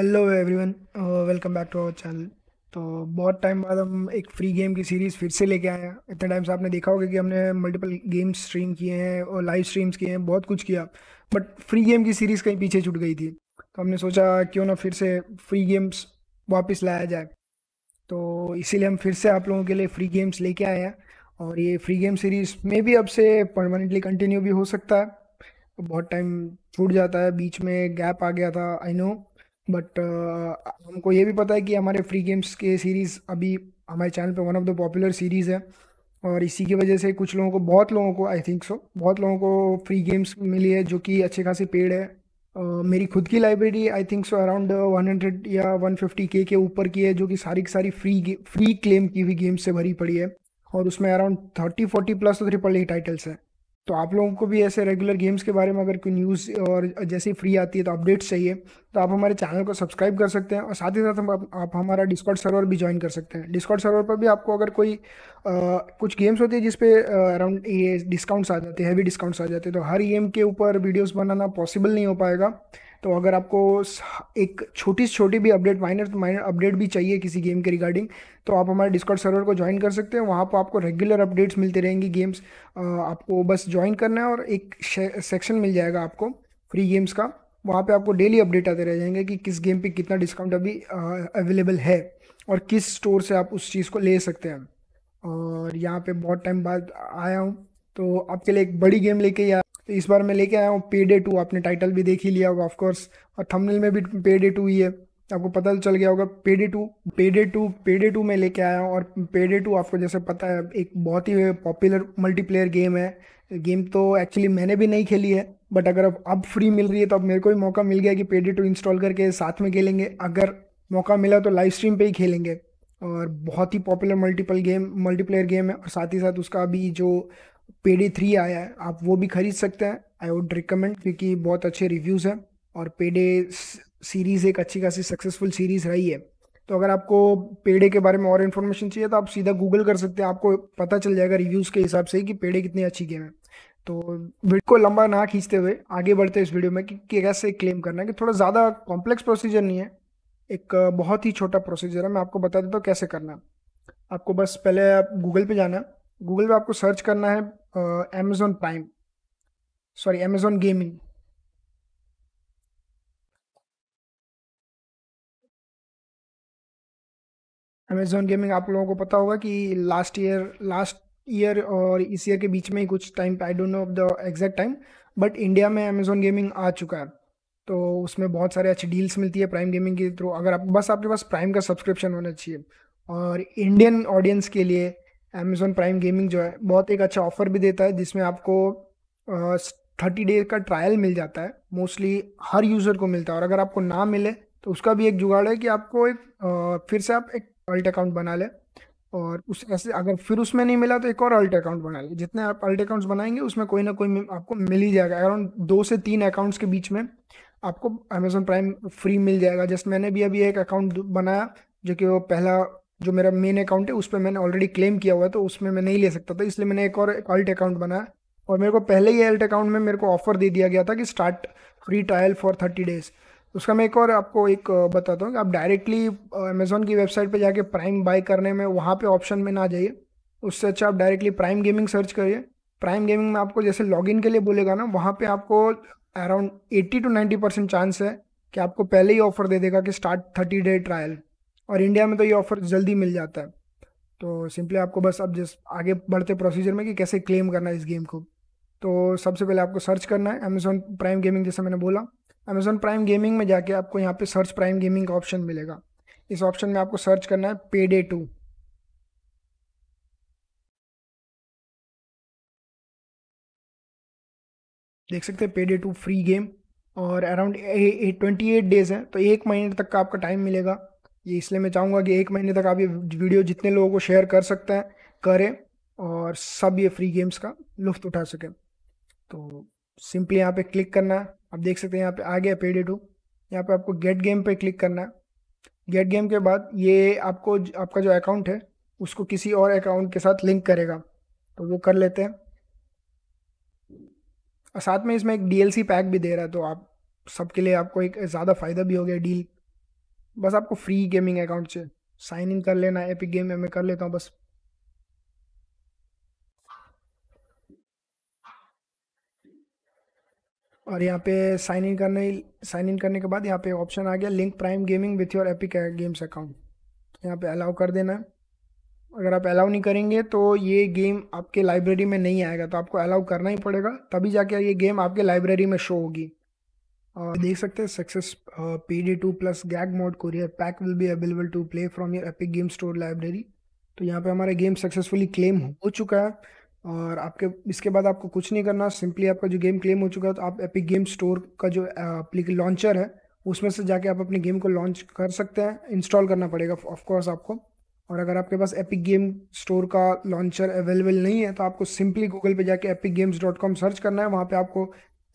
hello everyone welcome back to our channel तो बहुत time बाद हम एक फ्री गेम की सीरीज़ फिर से लेके आए हैं इतने टाइम से आपने देखा होगा कि हमने मल्टीपल गेम्स स्ट्रीम किए हैं और लाइव स्ट्रीम्स किए हैं बहुत कुछ किया बट फ्री गेम की सीरीज़ कहीं पीछे छूट गई थी तो हमने सोचा क्यों ना फिर से फ्री गेम्स वापस लाया जाए तो इसीलिए हम फिर से आप लोगों के लिए फ्री गेम्स लेके आए हैं और ये फ्री गेम सीरीज़ में भी अब से परमानेंटली कंटिन्यू भी हो सकता है बहुत टाइम छूट जाता है बीच में गैप आ गया था आई नो बट uh, हमको ये भी पता है कि हमारे फ्री गेम्स के सीरीज़ अभी हमारे चैनल पे one of the popular series है और इसी की वजह से कुछ लोगों को बहुत लोगों को आई थिंक सो बहुत लोगों को फ्री गेम्स मिली है जो कि अच्छे खासे पेड है Uh, मेरी खुद की library I think so around 100 या 150 के के ऊपर की है जो कि सारी की सारी फ्री फ्री क्लेम की हुई गेम्स से भरी पड़ी है और उसमें अराउंड 30 40 प्लस तो ट्रिपल ए टाइटल्स हैं तो आप लोगों को भी ऐसे रेगुलर गेम्स के बारे में अगर कोई न्यूज़ और जैसे फ्री आती है तो अपडेट्स चाहिए तो आप हमारे चैनल को सब्सक्राइब कर सकते हैं और साथ ही साथ हम आप, आप हमारा डिस्कॉर्ड सर्वर भी ज्वाइन कर सकते हैं डिस्कॉर्ड सर्वर पर भी आपको अगर कोई आ, कुछ गेम्स होती है जिसपे अराउंड ये डिस्काउंट्स आ जाते हैं हैवी डिस्काउंट्स आ जाते हैं तो हर गेम के ऊपर वीडियोज़ बनाना पॉसिबल नहीं हो पाएगा तो अगर आपको एक छोटी से छोटी भी अपडेट माइनर तो माइनर अपडेट भी चाहिए किसी गेम के रिगार्डिंग तो आप हमारे डिस्कॉर्ड सर्वर को ज्वाइन कर सकते हैं वहाँ पर आपको रेगुलर अपडेट्स मिलते रहेंगी गेम्स आपको बस ज्वाइन करना है और एक सेक्शन मिल जाएगा आपको फ्री गेम्स का वहाँ पे आपको डेली अपडेट आते रह जाएंगे कि किस गेम पे कितना डिस्काउंट अभी अवेलेबल है और किस स्टोर से आप उस चीज़ को ले सकते हैं और यहाँ पे बहुत टाइम बाद आया हूँ तो आपके लिए एक बड़ी गेम लेके या तो इस बार मैं लेके आया हूँ पे डे टू आपने टाइटल भी देख ही लिया होगा ऑफकोर्स और थंबनेल में भी पे डे टू ही है आपको पता चल गया होगा payday two payday two payday two में लेके आया हूँ और पे डे टू आपको जैसे पता है एक बहुत ही पॉपुलर मल्टीप्लेयर गेम है गेम तो एक्चुअली मैंने भी नहीं खेली है बट अगर अब अब फ्री मिल रही है तो अब मेरे को भी मौका मिल गया कि पे डे टू इंस्टॉल करके साथ में खेलेंगे अगर मौका मिला तो लाइव स्ट्रीम पे ही खेलेंगे और बहुत ही popular multiple game multiplayer game है और साथ ही साथ उसका अभी जो पेडी थ्री आया है आप वो भी खरीद सकते हैं आई वुड रिकमेंड क्योंकि बहुत अच्छे रिव्यूज़ हैं और पेडे सीरीज़ एक अच्छी खासी सक्सेसफुल सीरीज़ रही है तो अगर आपको पेडे के बारे में और इन्फॉर्मेशन चाहिए तो आप सीधा गूगल कर सकते हैं आपको पता चल जाएगा रिव्यूज़ के हिसाब से ही कि पेडे कितनी अच्छी गेम है तो वीडियो को लंबा ना खींचते हुए आगे बढ़ते इस वीडियो में कि कैसे क्लेम करना है कि थोड़ा ज़्यादा कॉम्प्लेक्स प्रोसीजर नहीं है एक बहुत ही छोटा प्रोसीजर है मैं आपको बता देता हूँ कैसे करना है आपको बस पहले आप गूगल पे जाना है गूगल पे आपको सर्च करना है Uh, amazon prime sorry amazon gaming Amazon gaming आप लोगों को पता होगा कि लास्ट ईयर लास्ट ईयर और इस ईयर के बीच में ही कुछ time I don't know of the exact time but India में अमेजोन गेमिंग आ चुका है तो उसमें बहुत सारे अच्छी डील्स मिलती है प्राइम गेमिंग के थ्रू अगर आप बस आपके पास प्राइम का सब्सक्रिप्शन होना चाहिए और इंडियन ऑडियंस के लिए अमेजोन प्राइम गेमिंग जो है बहुत एक अच्छा ऑफर भी देता है जिसमें आपको थर्टी डेज का ट्रायल मिल जाता है मोस्टली हर यूज़र को मिलता है और अगर आपको ना मिले तो उसका भी एक जुगाड़ है कि आपको एक फिर से आप एक अल्ट अकाउंट बना लें और उस ऐसे अगर फिर उसमें नहीं मिला तो एक और अल्ट अकाउंट बना लें जितने आप अल्ट अकाउंट्स बनाएंगे उसमें कोई ना कोई आपको मिल ही जाएगा अराउंड दो से तीन अकाउंट्स के बीच में आपको अमेजोन प्राइम फ्री मिल जाएगा जस्ट मैंने भी अभी एक अकाउंट बनाया जो कि वो पहला जो मेरा मेन अकाउंट है उस पर मैंने ऑलरेडी क्लेम किया हुआ है तो उसमें मैं नहीं ले सकता था इसलिए मैंने एक और अल्ट अकाउंट बनाया और मेरे को पहले ही अल्ट अकाउंट में मेरे को ऑफर दे दिया गया था कि start free trial for thirty days उसका मैं एक और आपको एक बताता हूँ कि आप डायरेक्टली अमेज़ोन की वेबसाइट पर जाके प्राइम बाई करने में वहाँ पर ऑप्शन में ना जाइए उससे अच्छा आप डायरेक्टली प्राइम गेमिंग सर्च करिए प्राइम गेमिंग में आपको जैसे लॉगिन के लिए बोलेगा ना वहाँ पर आपको around eighty to ninety percent chance है कि आपको पहले ही ऑफर दे देगा कि स्टार्ट थर्टी डे ट्रायल और इंडिया में तो ये ऑफ़र जल्दी मिल जाता है तो सिंपली आपको बस अब जस्ट आगे बढ़ते प्रोसीजर में कि कैसे क्लेम करना है इस गेम को तो सबसे पहले आपको सर्च करना है अमेज़ॉन प्राइम गेमिंग जैसे मैंने बोला अमेज़ॉन प्राइम गेमिंग में जाके आपको यहाँ पे सर्च प्राइम गेमिंग का ऑप्शन मिलेगा इस ऑप्शन में आपको सर्च करना है पे डे टू देख सकते हैं payday two free game और अराउंड ट्वेंटी एट डेज़ है तो एक महीने तक का आपका टाइम मिलेगा ये इसलिए मैं चाहूँगा कि एक महीने तक आप ये वीडियो जितने लोगों को शेयर कर सकते हैं करें और सब ये फ्री गेम्स का लुफ्त उठा सकें तो सिंपली यहाँ पे क्लिक करना है आप देख सकते हैं यहाँ पे आ गया पेड टू यहाँ पे आपको गेट गेम पे क्लिक करना है गेट गेम के बाद ये आपको आपका जो अकाउंट है उसको किसी और अकाउंट के साथ लिंक करेगा तो वो कर लेते हैं और साथ में इसमें एक डीएलसी पैक भी दे रहा है तो आप सबके लिए आपको एक ज़्यादा फ़ायदा भी हो गया डील बस आपको फ्री गेमिंग अकाउंट से साइन इन कर लेना एपिक गेम में मैं कर लेता हूँ बस और यहाँ पे साइन इन करने साइन इन करने के बाद यहाँ पे ऑप्शन आ गया link prime gaming with your epic games account यहाँ पे अलाउ कर देना है अगर आप अलाउ नहीं करेंगे तो ये गेम आपके लाइब्रेरी में नहीं आएगा तो आपको अलाउ करना ही पड़ेगा तभी जाके ये गेम आपके लाइब्रेरी में शो होगी Uh, देख सकते हैं success P D two plus gage mod courier pack will be available to play from your epic game store library तो यहाँ पे हमारा गेम सक्सेसफुली क्लेम हो चुका है और आपके इसके बाद आपको कुछ नहीं करना सिंपली आपका जो गेम क्लेम हो चुका है तो आप एपिक गेम स्टोर का जो लॉन्चर uh, है उसमें से जाके आप अपने गेम को लॉन्च कर सकते हैं इंस्टॉल करना पड़ेगा ऑफकोर्स आपको और अगर आपके पास एपिक गेम स्टोर का लॉन्चर अवेलेबल नहीं है तो आपको सिंपली गूगल पे जाके epic games dot com search करना है वहाँ पे आपको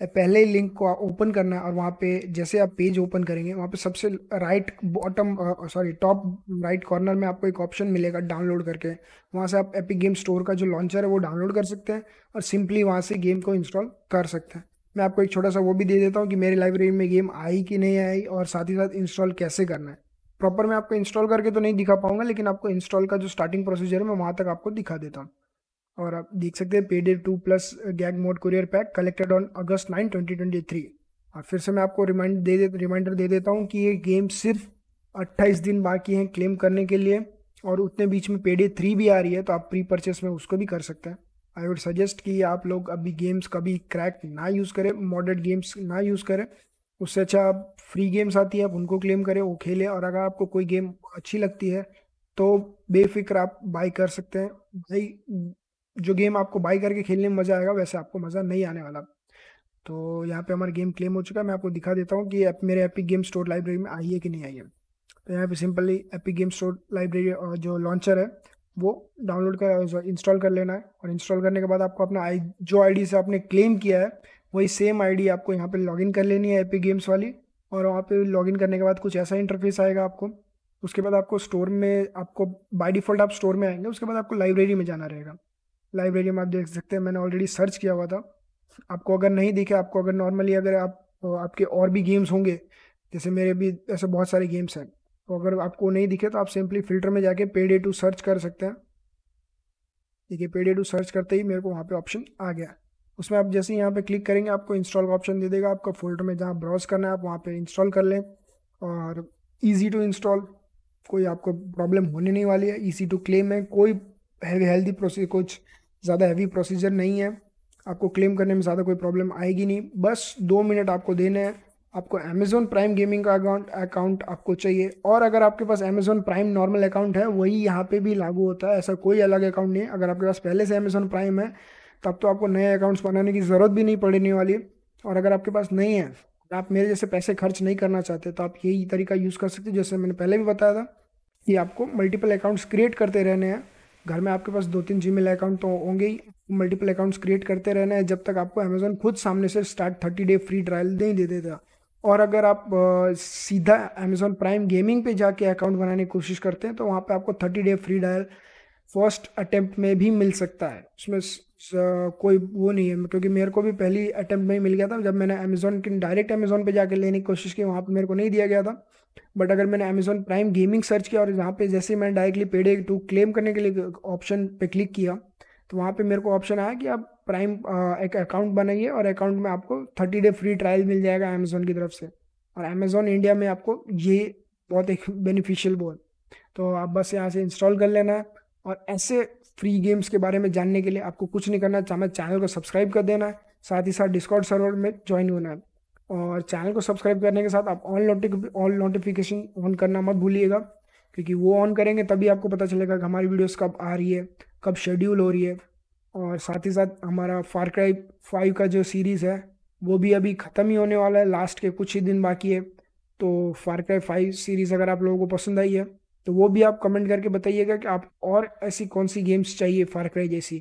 पहले ही लिंक को ओपन करना है और वहाँ पे जैसे आप पेज ओपन करेंगे वहाँ पे सबसे right bottom sorry top right corner में आपको एक ऑप्शन मिलेगा डाउनलोड करके वहाँ से आप एपिक गेम स्टोर का जो लॉन्चर है वो डाउनलोड कर सकते हैं और सिंपली वहाँ से गेम को इंस्टॉल कर सकते हैं मैं आपको एक छोटा सा वो भी दे देता हूँ कि मेरी लाइब्रेरी में गेम आई कि नहीं आई और साथ ही साथ इंस्टॉल कैसे करना है प्रॉपर मैं आपको इंस्टॉल करके तो नहीं दिखा पाऊंगा लेकिन आपको इंस्टॉल का जो स्टार्टिंग प्रोसीजर है मैं वहाँ तक आपको दिखा देता हूँ और आप देख सकते हैं payday two plus gage mod courier pack collected on August nine twenty twenty three और फिर से मैं आपको रिमाइंड दे दे रिमाइंडर दे देता हूँ कि ये गेम सिर्फ अट्ठाईस दिन बाकी हैं क्लेम करने के लिए और उतने बीच में पेडे थ्री भी आ रही है तो आप प्री परचेस में उसको भी कर सकते हैं आई वुड सजेस्ट कि आप लोग अभी गेम्स कभी क्रैक ना यूज़ करें मॉडर्ड गेम्स ना यूज़ करें उससे अच्छा आप फ्री गेम्स आती है आप उनको क्लेम करें वो खेलें और अगर आपको कोई गेम अच्छी लगती है तो बेफिक्र आप बाई कर सकते हैं भाई जो गेम आपको बाई करके खेलने में मज़ा आएगा वैसे आपको मज़ा नहीं आने वाला तो यहाँ पे हमारा गेम क्लेम हो चुका है मैं आपको दिखा देता हूँ कि एप मेरे एपिक गेम स्टोर लाइब्रेरी में आई है कि नहीं आई है तो यहाँ पे simply epic game store library जो लॉन्चर है वो डाउनलोड कर इंस्टॉल कर लेना है और इंस्टॉल करने के बाद आपको अपना आई जो आईडी से आपने क्लेम किया है वही सेम आईडी आपको यहाँ पे लॉगिन कर लेनी है एपिक गेम्स वाली और वहाँ पे लॉगिन करने के बाद कुछ ऐसा इंटरफेस आएगा आपको उसके बाद आपको स्टोर में आपको बाय डिफ़ॉल्ट आप स्टोर में आएंगे उसके बाद आपको लाइब्रेरी में जाना रहेगा लाइब्रेरी में आप देख सकते हैं मैंने ऑलरेडी सर्च किया हुआ था आपको अगर नहीं दिखे आपको अगर नॉर्मली अगर आप आपके और भी गेम्स होंगे जैसे मेरे भी ऐसे बहुत सारे गेम्स हैं तो अगर आपको नहीं दिखे तो आप सिंपली फिल्टर में जाके पेडे टू सर्च कर सकते हैं देखिए पेडे टू सर्च करते ही मेरे को वहाँ पे ऑप्शन आ गया उसमें आप जैसे यहाँ पे क्लिक करेंगे आपको इंस्टॉल का ऑप्शन दे देगा आपका फोल्डर में जहाँ ब्राउज करना है आप वहाँ पे इंस्टॉल कर लें और ईजी टू इंस्टॉल कोई आपको प्रॉब्लम होने नहीं वाली है ईजी टू क्लेम है कोई हेल्दी प्रोसेस कुछ ज़्यादा हैवी प्रोसीजर नहीं है आपको क्लेम करने में ज़्यादा कोई प्रॉब्लम आएगी नहीं बस दो मिनट आपको देने हैं आपको अमेज़ोन प्राइम गेमिंग का अकाउंट अकाउंट आपको चाहिए और अगर आपके पास अमेज़ोन प्राइम नॉर्मल अकाउंट है वही यहाँ पे भी लागू होता है ऐसा कोई अलग अकाउंट नहीं है अगर आपके पास पहले से अमेज़ोन प्राइम है तब तो आपको नए अकाउंट्स बनाने की ज़रूरत भी नहीं पड़ने वाली और अगर आपके पास नहीं है आप मेरे जैसे पैसे खर्च नहीं करना चाहते तो आप यही तरीका यूज़ कर सकते जैसे मैंने पहले भी बताया था कि आपको मल्टीपल अकाउंट्स क्रिएट करते रहने हैं घर में आपके पास दो तीन जी मेल अकाउंट तो होंगे ही मल्टीपल अकाउंट्स क्रिएट करते रहना है जब तक आपको अमेजोन खुद सामने से start thirty day free trial नहीं दे देता और अगर आप सीधा अमेजोन प्राइम गेमिंग पे जाके अकाउंट बनाने की कोशिश करते हैं तो वहाँ पे आपको thirty day free trial first attempt में भी मिल सकता है उसमें कोई वो नहीं है क्योंकि मेरे को भी पहली अटेम्प्ट में ही मिल गया था जब मैंने अमेजोन के डायरेक्ट अमेजोन पे जाकर लेने की कोशिश की वहाँ पे मेरे को नहीं दिया गया था बट अगर मैंने अमेजोन प्राइम गेमिंग सर्च किया और यहाँ पे जैसे ही मैंने डायरेक्टली पेडे टू क्लेम करने के लिए ऑप्शन पे क्लिक किया तो वहाँ पे मेरे को ऑप्शन आया कि आप प्राइम एक अकाउंट बनाइए और अकाउंट में आपको थर्टी डे फ्री ट्रायल मिल जाएगा अमेजोन की तरफ से और अमेजोन इंडिया में आपको ये बहुत एक बेनिफिशियल बोल तो आप बस यहाँ से इंस्टॉल कर लेना है और ऐसे फ्री गेम्स के बारे में जानने के लिए आपको कुछ नहीं करना है चैनल को सब्सक्राइब कर देना है साथ ही साथ डिस्कॉर्ड सर्वर में ज्वाइन होना है और चैनल को सब्सक्राइब करने के साथ आप ऑल नोटिक ऑल नोटिफिकेशन ऑन करना मत भूलिएगा क्योंकि वो ऑन करेंगे तभी आपको पता चलेगा कि हमारी वीडियोस कब आ रही है कब शेड्यूल हो रही है और साथ ही साथ हमारा फार क्राई फाइव का जो सीरीज़ है वो भी अभी ख़त्म ही होने वाला है लास्ट के कुछ ही दिन बाकी है तो फार क्राई फाइव सीरीज़ अगर आप लोगों को पसंद आई है तो वो भी आप कमेंट करके बताइएगा कि आप और ऐसी कौन सी गेम्स चाहिए फारक्राई जैसी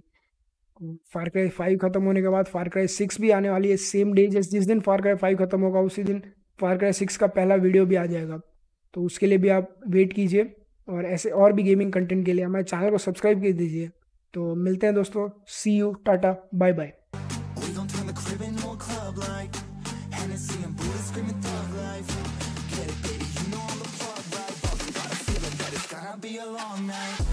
फारक्राई फाइव खत्म होने के बाद फारक्राई सिक्स भी आने वाली है सेम डे जैसे जिस दिन फारक्राई फाइव खत्म होगा उसी दिन फारक्राई सिक्स का पहला वीडियो भी आ जाएगा तो उसके लिए भी आप वेट कीजिए और ऐसे और भी गेमिंग कंटेंट के लिए हमारे चैनल को सब्सक्राइब कर दीजिए तो मिलते हैं दोस्तों see you tata bye bye be a long night